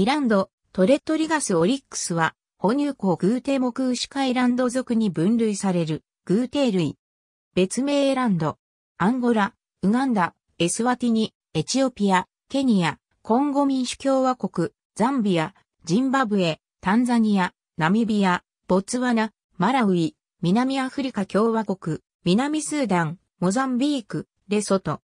イランド、トレットリガスオリックスは、哺乳綱グーテモクウシカイランド族に分類される、グーテ類。別名エランド、アンゴラ、ウガンダ、エスワティニ、エチオピア、ケニア、コンゴ民主共和国、ザンビア、ジンバブエ、タンザニア、ナミビア、ボツワナ、マラウイ、南アフリカ共和国、南スーダン、モザンビーク、レソト。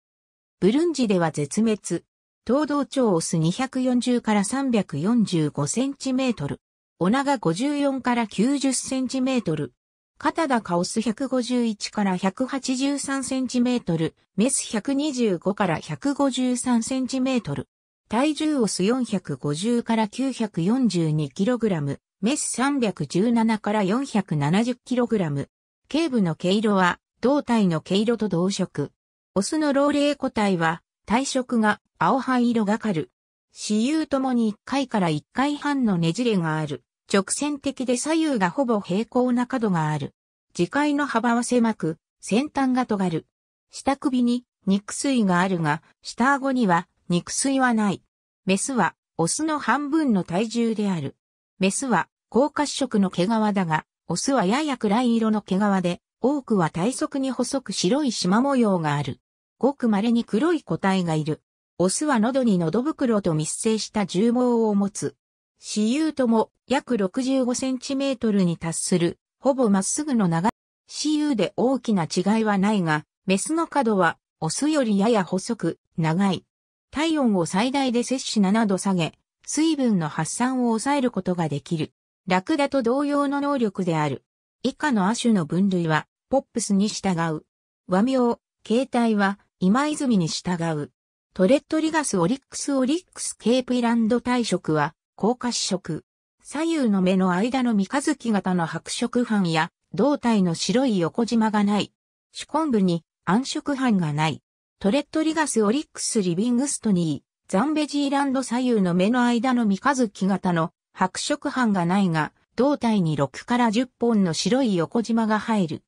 ブルンジでは絶滅。東道長オス240から345センチメートル。お長54から90センチメートル。肩高オス151から183センチメートル。メス125から153センチメートル。体重オス450から942キログラム。メス317から470キログラム。頸部の毛色は、胴体の毛色と同色。オスの老齢個体は、体色が青灰色がかる。死有ともに1回から1回半のねじれがある。直線的で左右がほぼ平行な角がある。磁界の幅は狭く、先端が尖る。下首に肉水があるが、下顎には肉水はない。メスはオスの半分の体重である。メスは高褐色の毛皮だが、オスはやや暗い色の毛皮で、多くは体側に細く白い縞模様がある。ごく稀に黒い個体がいる。オスは喉に喉袋と密生した重毛を持つ。雌雄とも約65センチメートルに達する、ほぼまっすぐの長い。雌雄で大きな違いはないが、メスの角はオスよりやや細く、長い。体温を最大で摂取7度下げ、水分の発散を抑えることができる。ラクダと同様の能力である。以下の亜種の分類は、ポップスに従う。和名、形態は、今泉に従う。トレットリガスオリックスオリックスケープイランド退色は、高褐色。左右の目の間の三日月型の白色斑や、胴体の白い横縞がない。主根部に暗色斑がない。トレットリガスオリックスリビングストニー、ザンベジーランド左右の目の間の三日月型の白色斑がないが、胴体に6から10本の白い横縞が入る。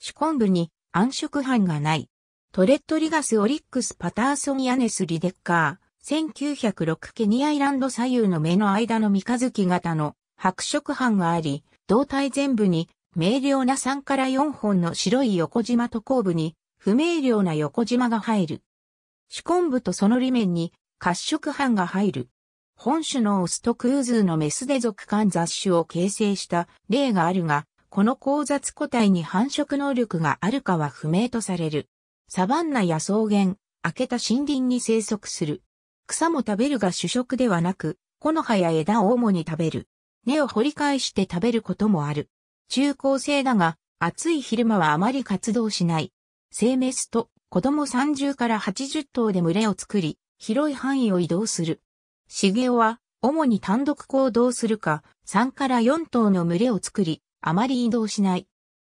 主根部に暗色斑がない。トレットリガス・オリックス・パターソン・ヤネス・リデッカー、1906ケニアイランド左右の目の間の三日月型の白色斑があり、胴体全部に明瞭な3から4本の白い横縞と後部に不明瞭な横縞が入る。主根部とその裏面に褐色斑が入る。本種のオスとクーズーのメスで属間雑種を形成した例があるが、この交雑個体に繁殖能力があるかは不明とされる。サバンナや草原、明けた森林に生息する。草も食べるが主食ではなく、木の葉や枝を主に食べる。根を掘り返して食べることもある。中高生だが、暑い昼間はあまり活動しない。生メスと子供30から80頭で群れを作り、広い範囲を移動する。シゲオは、主に単独行動するか、3から4頭の群れを作り、あまり移動しない。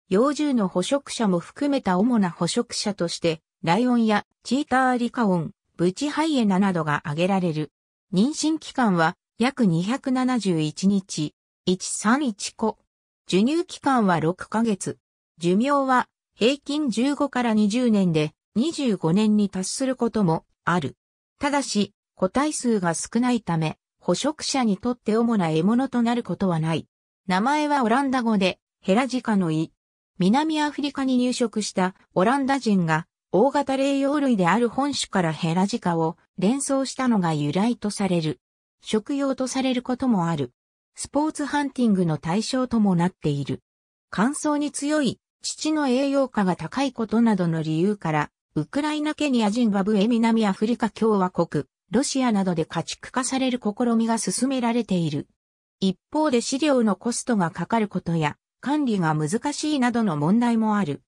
幼獣の捕食者も含めた主な捕食者として、ライオンやチーターリカオン、ブチハイエナなどが挙げられる。妊娠期間は約271日、131個。授乳期間は6ヶ月。寿命は平均15から20年で25年に達することもある。ただし、個体数が少ないため、捕食者にとって主な獲物となることはない。名前はオランダ語で、ヘラジカの胃。南アフリカに入植したオランダ人が大型霊養類である本種からヘラジカを連想したのが由来とされる。食用とされることもある。スポーツハンティングの対象ともなっている。乾燥に強い、父の栄養価が高いことなどの理由から、ウクライナ、ケニア、ジンバブエ、南アフリカ共和国、ロシアなどで家畜化される試みが進められている。一方で飼料のコストがかかることや、管理が難しいなどの問題もある。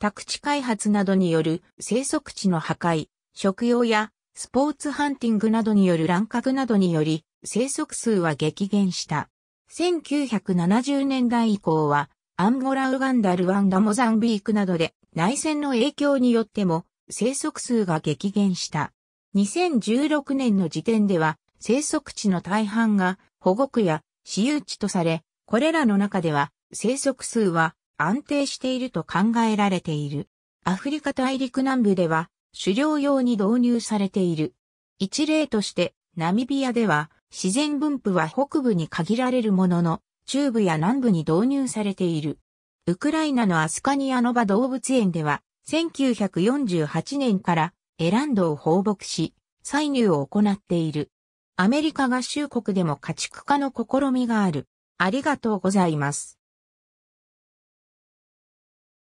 宅地開発などによる生息地の破壊、食用やスポーツハンティングなどによる乱獲などにより生息数は激減した。1970年代以降はアンゴラ、ウガンダ、ルワンダ、モザンビークなどで内戦の影響によっても生息数が激減した。2016年の時点では生息地の大半が保護区や私有地とされ、これらの中では生息数は安定していると考えられている。アフリカ大陸南部では狩猟用に導入されている。一例として、ナミビアでは自然分布は北部に限られるものの、中部や南部に導入されている。ウクライナのアスカニアノバ動物園では、1948年からエランドを放牧し、採入を行っている。アメリカ合衆国でも家畜化の試みがある。ありがとうございます。